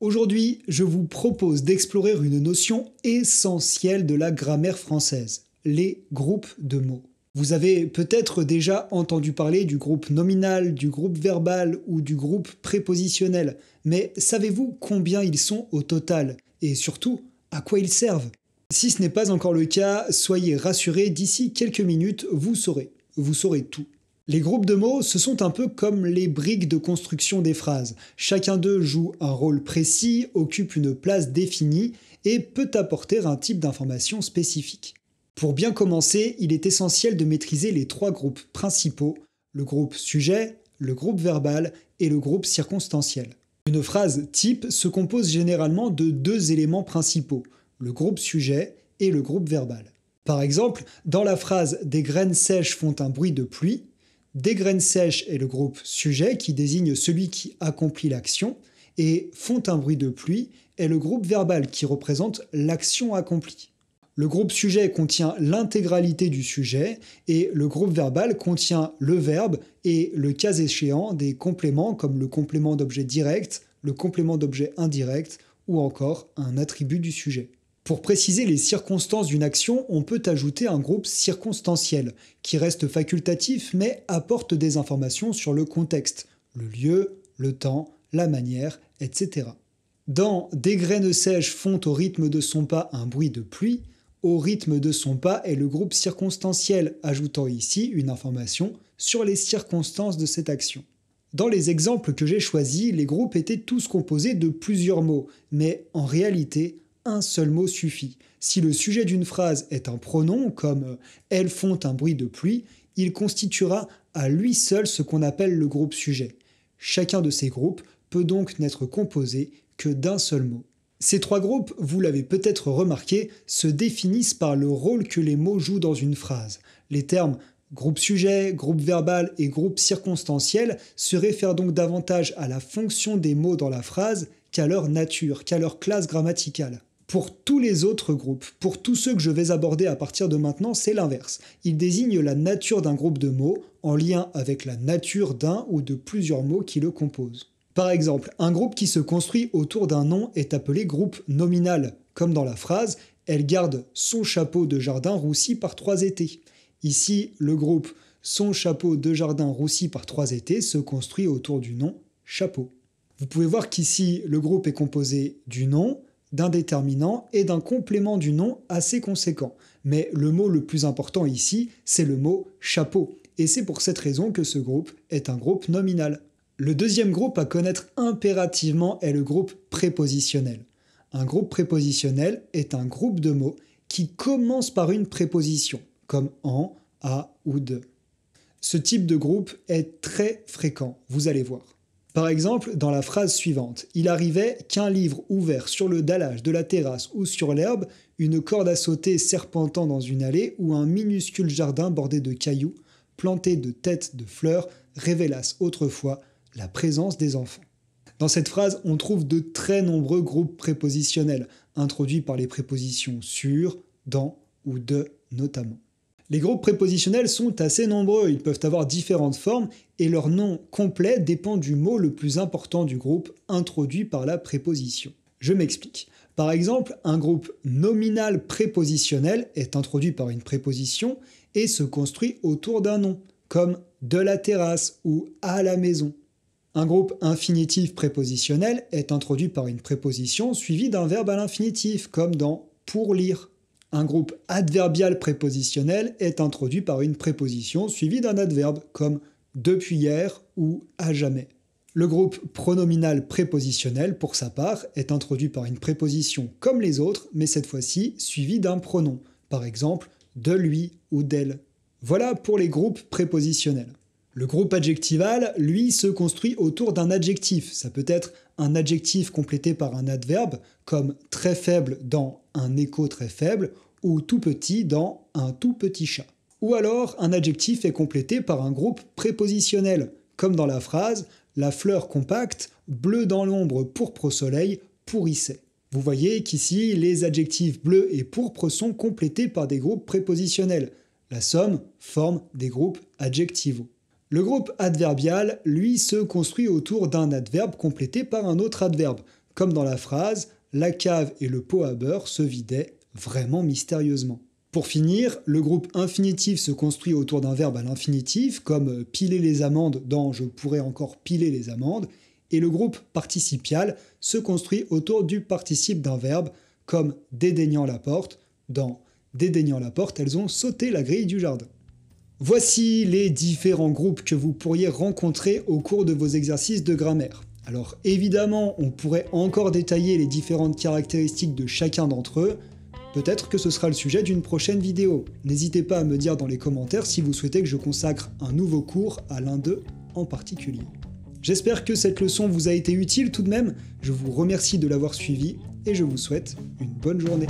Aujourd'hui, je vous propose d'explorer une notion essentielle de la grammaire française, les groupes de mots. Vous avez peut-être déjà entendu parler du groupe nominal, du groupe verbal ou du groupe prépositionnel, mais savez-vous combien ils sont au total Et surtout, à quoi ils servent Si ce n'est pas encore le cas, soyez rassurés, d'ici quelques minutes, vous saurez. Vous saurez tout. Les groupes de mots, se sont un peu comme les briques de construction des phrases. Chacun d'eux joue un rôle précis, occupe une place définie et peut apporter un type d'information spécifique. Pour bien commencer, il est essentiel de maîtriser les trois groupes principaux, le groupe sujet, le groupe verbal et le groupe circonstanciel. Une phrase type se compose généralement de deux éléments principaux, le groupe sujet et le groupe verbal. Par exemple, dans la phrase Des graines sèches font un bruit de pluie, des graines sèches est le groupe sujet qui désigne celui qui accomplit l'action et font un bruit de pluie est le groupe verbal qui représente l'action accomplie. Le groupe sujet contient l'intégralité du sujet et le groupe verbal contient le verbe et le cas échéant des compléments comme le complément d'objet direct, le complément d'objet indirect ou encore un attribut du sujet. Pour préciser les circonstances d'une action, on peut ajouter un groupe circonstanciel, qui reste facultatif mais apporte des informations sur le contexte, le lieu, le temps, la manière, etc. Dans Des graines sèches font au rythme de son pas un bruit de pluie, au rythme de son pas est le groupe circonstanciel, ajoutant ici une information sur les circonstances de cette action. Dans les exemples que j'ai choisis, les groupes étaient tous composés de plusieurs mots, mais en réalité, un seul mot suffit. Si le sujet d'une phrase est un pronom, comme euh, elles font un bruit de pluie, il constituera à lui seul ce qu'on appelle le groupe sujet. Chacun de ces groupes peut donc n'être composé que d'un seul mot. Ces trois groupes, vous l'avez peut-être remarqué, se définissent par le rôle que les mots jouent dans une phrase. Les termes groupe sujet, groupe verbal et groupe circonstanciel se réfèrent donc davantage à la fonction des mots dans la phrase qu'à leur nature, qu'à leur classe grammaticale. Pour tous les autres groupes, pour tous ceux que je vais aborder à partir de maintenant, c'est l'inverse. Il désigne la nature d'un groupe de mots en lien avec la nature d'un ou de plusieurs mots qui le composent. Par exemple, un groupe qui se construit autour d'un nom est appelé groupe nominal, comme dans la phrase Elle garde son chapeau de jardin roussi par trois étés. Ici, le groupe Son chapeau de jardin roussi par trois étés se construit autour du nom chapeau. Vous pouvez voir qu'ici, le groupe est composé du nom, d'un déterminant et d'un complément du nom assez conséquent. Mais le mot le plus important ici, c'est le mot chapeau. Et c'est pour cette raison que ce groupe est un groupe nominal. Le deuxième groupe à connaître impérativement est le groupe prépositionnel. Un groupe prépositionnel est un groupe de mots qui commence par une préposition, comme en, à ou de. Ce type de groupe est très fréquent, vous allez voir. Par exemple, dans la phrase suivante, il arrivait qu'un livre ouvert sur le dallage de la terrasse ou sur l'herbe, une corde à sauter serpentant dans une allée ou un minuscule jardin bordé de cailloux, planté de têtes de fleurs, révélasse autrefois la présence des enfants. Dans cette phrase, on trouve de très nombreux groupes prépositionnels, introduits par les prépositions sur, dans ou de notamment. Les groupes prépositionnels sont assez nombreux, ils peuvent avoir différentes formes et leur nom complet dépend du mot le plus important du groupe introduit par la préposition. Je m'explique. Par exemple, un groupe nominal prépositionnel est introduit par une préposition et se construit autour d'un nom, comme de la terrasse ou à la maison. Un groupe infinitif prépositionnel est introduit par une préposition suivie d'un verbe à l'infinitif, comme dans pour lire. Un groupe adverbial prépositionnel est introduit par une préposition suivie d'un adverbe, comme depuis hier ou à jamais. Le groupe pronominal prépositionnel, pour sa part, est introduit par une préposition comme les autres, mais cette fois-ci suivie d'un pronom, par exemple de lui ou d'elle. Voilà pour les groupes prépositionnels. Le groupe adjectival, lui, se construit autour d'un adjectif. Ça peut être un adjectif complété par un adverbe, comme très faible dans un écho très faible, ou tout petit dans un tout petit chat. Ou alors, un adjectif est complété par un groupe prépositionnel, comme dans la phrase La fleur compacte, bleue dans l'ombre, pourpre au soleil, pourrissait. Vous voyez qu'ici, les adjectifs bleu et pourpre sont complétés par des groupes prépositionnels. La somme forme des groupes adjectivaux. Le groupe adverbial, lui, se construit autour d'un adverbe complété par un autre adverbe, comme dans la phrase La cave et le pot à beurre se vidaient vraiment mystérieusement. Pour finir, le groupe infinitif se construit autour d'un verbe à l'infinitif, comme piler les amandes dans Je pourrais encore piler les amandes, et le groupe participial se construit autour du participe d'un verbe, comme dédaignant la porte dans Dédaignant la porte, elles ont sauté la grille du jardin. Voici les différents groupes que vous pourriez rencontrer au cours de vos exercices de grammaire. Alors évidemment, on pourrait encore détailler les différentes caractéristiques de chacun d'entre eux. Peut-être que ce sera le sujet d'une prochaine vidéo. N'hésitez pas à me dire dans les commentaires si vous souhaitez que je consacre un nouveau cours à l'un d'eux en particulier. J'espère que cette leçon vous a été utile tout de même. Je vous remercie de l'avoir suivi et je vous souhaite une bonne journée.